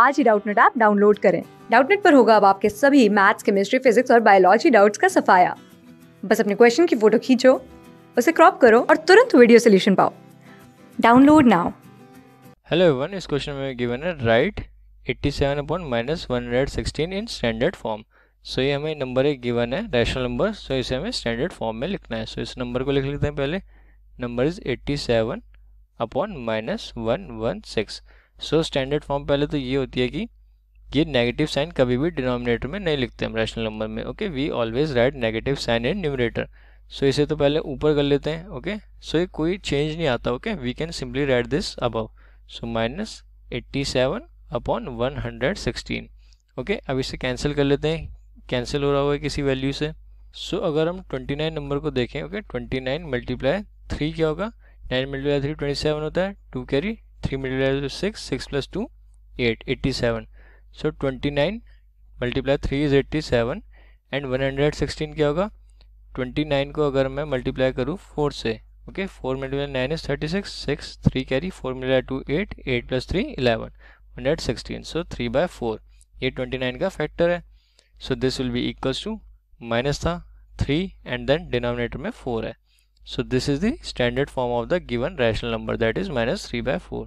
आज ही Doubtnut app download करें डाउटनेट पर होगा अब आपके सभी मैथ्स केमिस्ट्री फिजिक्स और बायोलॉजी डाउट्स का सफाया बस अपने क्वेश्चन की फोटो खींचो उसे क्रॉप करो और तुरंत वीडियो सोल्यूशन पाओ डाउनलोड नाउ हेलो एवरीवन इस क्वेश्चन में गिवन है right 87 upon minus one in standard form so ये हमें नंबर एक गिवन है रैशनल नंबर सो इसे हमें स्टैंडर्ड फॉर्म में लिखना है सो so, इस नंबर को लिख लेते हैं पहले number is 87 seven upon minus one one six so standard form पहले तो ये होती है कि ये नेगेटिव साइन कभी भी डिनोमिनेटर में नहीं लिखते हम रैशनल नंबर में okay we always write negative sign in numerator so इसे तो पहले ऊपर कर लेते हैं ओके सो ये कोई चेंज नहीं आता okay we can simply write this above so minus eighty seven upon one hundred sixteen okay अब इसे कैंसिल कर लेते हैं कैंसिल हो रहा हुआ है किसी वैल्यू से सो so, अगर हम ट्वेंटी नाइन नंबर को देखें okay twenty nine multiply three क्या होगा nine multiply three twenty seven होता है two carry 3 multiplied to 6, 6 plus 2, 8, 87. So 29 multiplied 3 is 87 and 116 क्या होगा ट्वेंटी नाइन को अगर मैं मल्टीप्लाई करूँ फोर से okay four multiply nine is thirty six six three carry four मिल multiply two eight eight plus three eleven hundred sixteen so three by four ये twenty nine का फैक्टर है so this will be equal to minus था three and then denominator में four है so this is the standard form of the given rational number that is minus three by four